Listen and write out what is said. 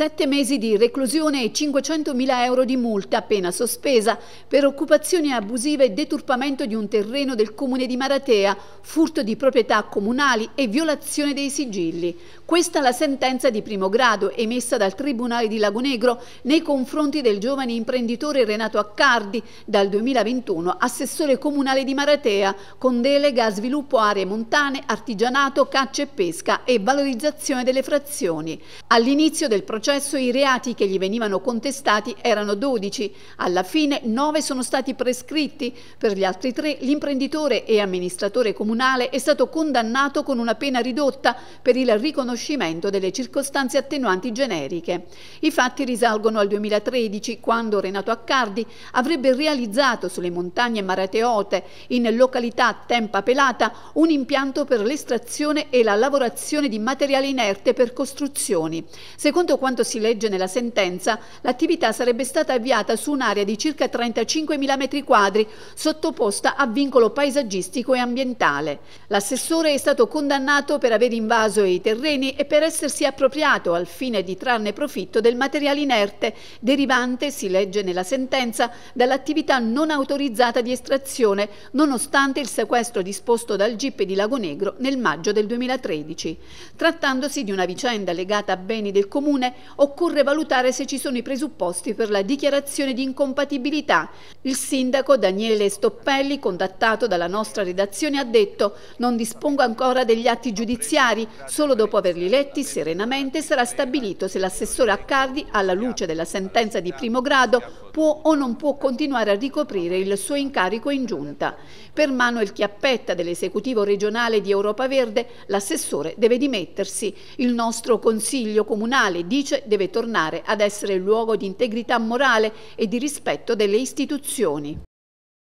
Sette mesi di reclusione e 500.000 euro di multa, appena sospesa, per occupazione abusiva e deturpamento di un terreno del comune di Maratea, furto di proprietà comunali e violazione dei sigilli. Questa è la sentenza di primo grado emessa dal Tribunale di Lago Negro nei confronti del giovane imprenditore Renato Accardi, dal 2021 assessore comunale di Maratea, con delega a sviluppo aree montane, artigianato, caccia e pesca e valorizzazione delle frazioni. All'inizio del processo processo i reati che gli venivano contestati erano 12, alla fine 9 sono stati prescritti, per gli altri 3 l'imprenditore e amministratore comunale è stato condannato con una pena ridotta per il riconoscimento delle circostanze attenuanti generiche. I fatti risalgono al 2013 quando Renato Accardi avrebbe realizzato sulle montagne Marateote in località Tempa Pelata un impianto per l'estrazione e la lavorazione di materiale inerte per costruzioni. Secondo quanto quanto si legge nella sentenza, l'attività sarebbe stata avviata su un'area di circa 35.000 metri quadri, sottoposta a vincolo paesaggistico e ambientale. L'assessore è stato condannato per aver invaso i terreni e per essersi appropriato al fine di trarne profitto del materiale inerte, derivante, si legge nella sentenza, dall'attività non autorizzata di estrazione, nonostante il sequestro disposto dal GIP di Lago Negro nel maggio del 2013. Trattandosi di una vicenda legata a beni del comune, Occorre valutare se ci sono i presupposti per la dichiarazione di incompatibilità. Il sindaco Daniele Stoppelli, contattato dalla nostra redazione, ha detto non dispongo ancora degli atti giudiziari, solo dopo averli letti serenamente sarà stabilito se l'assessore Accardi, alla luce della sentenza di primo grado, può o non può continuare a ricoprire il suo incarico in giunta. Per Manuel Chiappetta dell'esecutivo regionale di Europa Verde l'assessore deve dimettersi. Il nostro consiglio comunale, dice, deve tornare ad essere luogo di integrità morale e di rispetto delle istituzioni.